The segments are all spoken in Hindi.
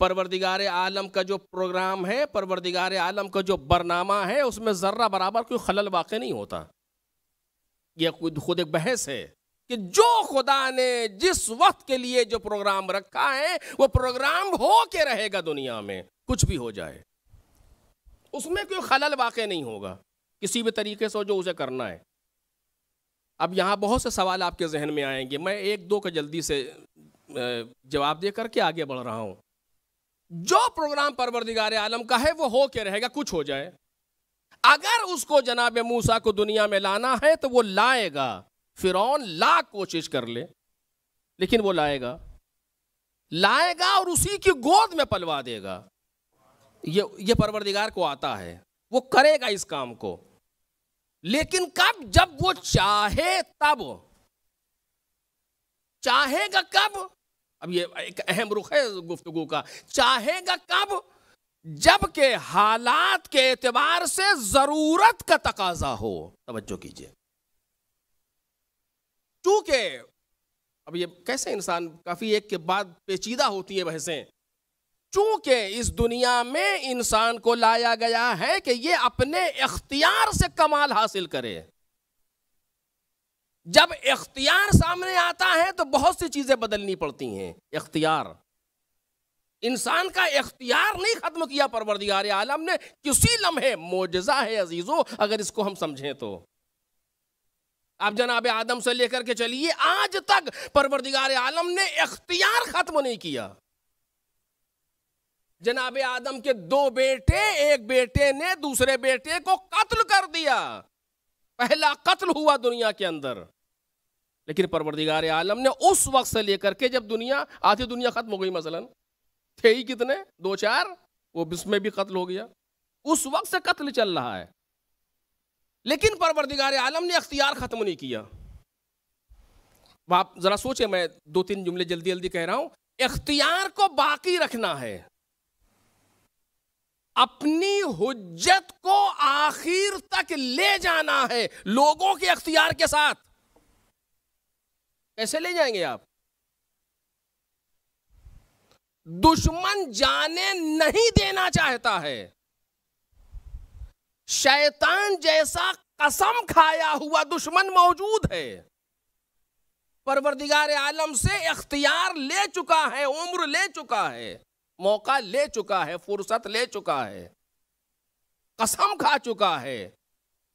परवरदिगार आलम का जो प्रोग्राम है परवरदिगार आलम का जो बरनामा है उसमें ज़र्रा बराबर कोई खलल वाक़ नहीं होता यह खुद खुद एक बहस है कि जो खुदा ने जिस वक्त के लिए जो प्रोग्राम रखा है वो प्रोग्राम हो के रहेगा दुनिया में कुछ भी हो जाए उसमें कोई खलल वाकई नहीं होगा किसी भी तरीके से जो उसे करना है अब यहाँ बहुत से सवाल आपके जहन में आएंगे मैं एक दो का जल्दी से जवाब दे करके आगे बढ़ रहा हूँ जो प्रोग्राम परवरदिगार आलम का है वो हो के रहेगा कुछ हो जाए अगर उसको जनाब मूसा को दुनिया में लाना है तो वो लाएगा फिर लाख कोशिश कर ले लेकिन वो लाएगा लाएगा और उसी की गोद में पलवा देगा ये ये परवरदिगार को आता है वो करेगा इस काम को लेकिन कब जब वो चाहे तब चाहेगा कब अब ये एक अहम रुख है गुफ्तगु का चाहेगा कब जब के हालात के एतबार से जरूरत का तकाजा हो तवज्जो कीजिए चूंकि अब ये कैसे इंसान काफी एक के बाद पेचीदा होती है बहसें चूंकि इस दुनिया में इंसान को लाया गया है कि ये अपने इख्तियार से कमाल हासिल करे जब इख्तियार सामने आता है तो बहुत सी चीजें बदलनी पड़ती हैं इख्तियार इंसान का इख्तियार नहीं खत्म किया परवरदिगार आलम ने किसी लम्हे मोजा है अजीजों अगर इसको हम समझें तो आप जनाब आदम से लेकर के चलिए आज तक परवरदिगार आलम ने इख्तियार खत्म नहीं किया जनाब आदम के दो बेटे एक बेटे ने दूसरे बेटे को कत्ल कर दिया पहला कत्ल हुआ दुनिया के अंदर लेकिन परवरदिगार आलम ने उस वक्त से लेकर के जब दुनिया आधी दुनिया खत्म हो गई मसलन थे ही कितने दो चार वो इसमें भी कत्ल हो गया उस वक्त से कत्ल चल रहा है लेकिन परवरदिगार आलम ने अख्तियार ख़त्म नहीं किया आप ज़रा सोचे मैं दो तीन जुमले जल्दी जल्दी कह रहा हूं इख्तियार को बाकी रखना है अपनी हुज्जत को आखिर तक ले जाना है लोगों के अख्तियार के साथ कैसे ले जाएंगे आप दुश्मन जाने नहीं देना चाहता है शैतान जैसा कसम खाया हुआ दुश्मन मौजूद है परवरदिगार आलम से इख्तियार ले चुका है उम्र ले चुका है मौका ले चुका है फुर्सत ले चुका है कसम खा चुका है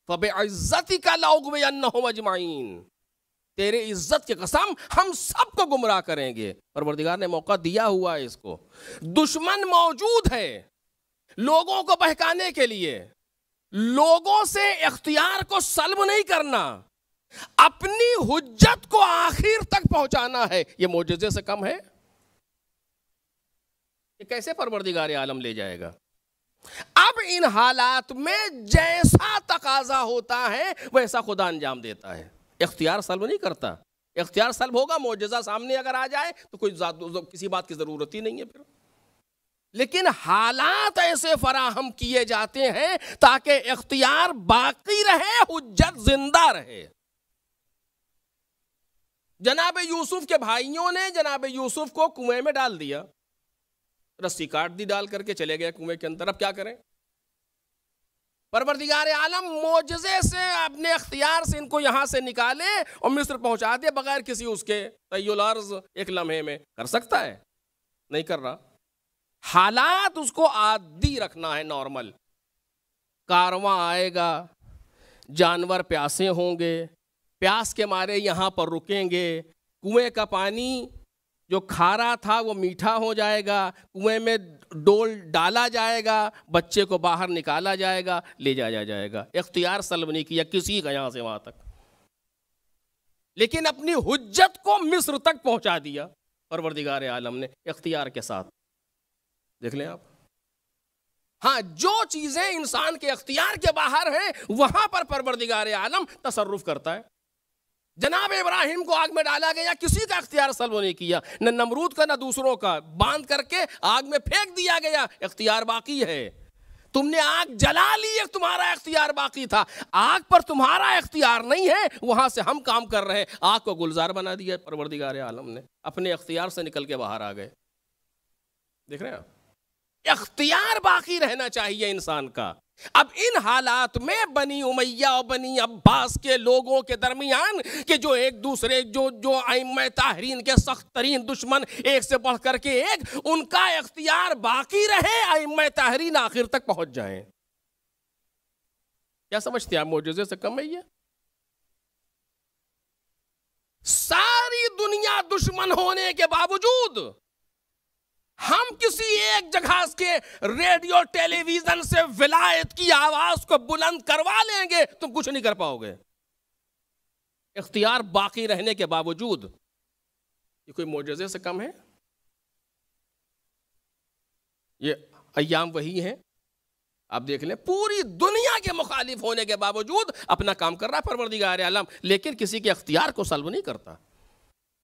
फब इज्जती का लाउग अजमाइन तेरे इज्जत की कसम हम सबको गुमराह करेंगे परवरदिगार ने मौका दिया हुआ है इसको दुश्मन मौजूद है लोगों को बहकाने के लिए लोगों से इख्तियार को सलम नहीं करना अपनी हुज्जत को आखिर तक पहुंचाना है ये मोजे से कम है कैसे परवरदिगार आलम ले जाएगा अब इन हालात में जैसा तकाजा होता है वैसा खुदा अंजाम देता है इख्तियार सल्ब नहीं करता इख्तियार सल्ब होगा मुजजा सामने अगर आ जाए तो कोई किसी बात की ज़रूरत ही नहीं है फिर लेकिन हालात ऐसे फराहम किए जाते हैं ताकि इख्तियार बाकी रहे हजत जिंदा रहे जनाब यूसुफ के भाइयों ने जनाब यूसुफ को कुएं में डाल दिया रस्सी काट दी डाल करके चले गए कुएं के अंदर अब क्या करें परवरदिगार आलम मोजे से अपने अख्तियार से इनको यहां से निकाले और मिस्र पहुंचा दे बगैर किसी उसके तयर्ज एक लम्हे में कर सकता है नहीं कर रहा हालात उसको आदि रखना है नॉर्मल कारवा आएगा जानवर प्यासे होंगे प्यास के मारे यहां पर रुकेंगे कुएं का पानी जो खारा था वो मीठा हो जाएगा कुएं में डोल डाला जाएगा बच्चे को बाहर निकाला जाएगा ले जाया जाएगा इख्तियार सलब नहीं किया किसी का यहाँ से वहाँ तक लेकिन अपनी हुज्जत को मिस्र तक पहुँचा दिया परवरदिगार आलम ने इख्तियार के साथ देख लें आप हाँ जो चीज़ें इंसान के अख्तियार के बाहर हैं वहाँ पर परवरदिगार आलम तसरुफ करता है जनाब इब्राहिम को आग में डाला गया किसी का अख्तियार सलबो ने किया न नमरूद का न दूसरों का बांध करके आग में फेंक दिया गया इख्तियार बाकी है तुमने आग जला ली है तुम्हारा इख्तियार बाकी था आग पर तुम्हारा इख्तियार नहीं है वहां से हम काम कर रहे हैं आग को गुलजार बना दिया परवरदिगार आलम ने अपने इख्तियार से निकल के बाहर आ गए देख रहे हैं आप इख्तियार बाकी रहना चाहिए इंसान का अब इन हालात में बनी उमैया और बनी अब्बास के लोगों के दरमियान के जो एक दूसरे जो जो आइम ताहरीन के सख्त तरीन दुश्मन एक से बढ़ करके एक उनका इख्तियार बाकी रहे आइम ताहरीन आखिर तक पहुंच जाए क्या समझते हैं आप मोजे से कम है ये सारी दुनिया दुश्मन होने के बावजूद हम किसी एक जगह के रेडियो टेलीविजन से विलायत की आवाज को बुलंद करवा लेंगे तुम तो कुछ नहीं कर पाओगे इख्तियार बाकी रहने के बावजूद ये कोई मोजे से कम है ये अयाम वही है आप देख लें पूरी दुनिया के मुखालिफ होने के बावजूद अपना काम कर रहा है परवरदिगार आलम लेकिन किसी के अख्तियार को सल्व नहीं करता